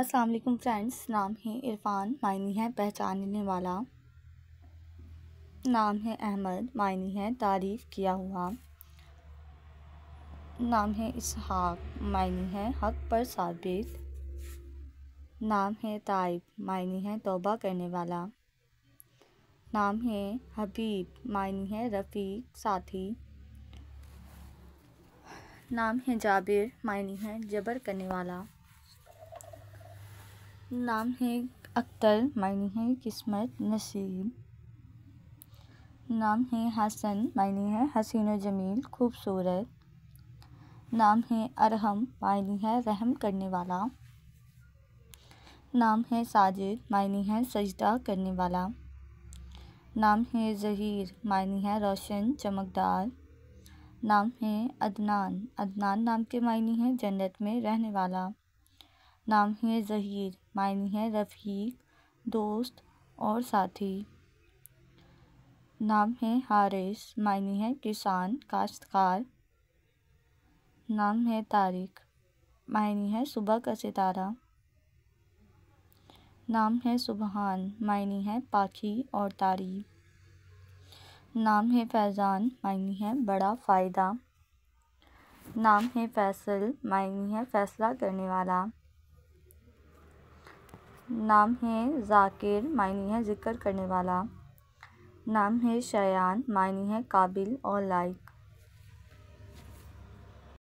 अस्सलाम वालेकुम फ्रेंड्स नाम है इरफान मायनी है पहचानने वाला नाम है अहमद मायनी है तारीफ़ किया हुआ नाम है इसहाक मायनी है हक पर साबित नाम है ताइब मायनी है तौबा करने वाला नाम है हबीब मायनी है रफ़ीक साथी नाम है जाबिर मायनी है जबर करने वाला नाम है अख्तर मायने है किस्मत नसीब नाम है हसन मायने है हसीन जमील खूबसूरत नाम है अरहम मायने है रहम करने वाला नाम है साजिद मायने है सजदा करने वाला नाम है जहीर मायने है रोशन चमकदार नाम है अदनान अदनान नाम के मायने हैं जन्नत में रहने वाला नाम है ज़हीर मायने है रफ़ीक दोस्त और साथी नाम है हारिस मायने है किसान काश्तकार नाम है तारिक मायने है सुबह का सितारा नाम है सुबहान मायने है पाखी और तारी नाम है फैज़ान मायने है बड़ा फ़ायदा नाम है फैसल मायने है फ़ैसला करने वाला नाम है ज़ाकिर मायने है ज़िक्र करने वाला नाम है शयान मायने है काबिल और लाइक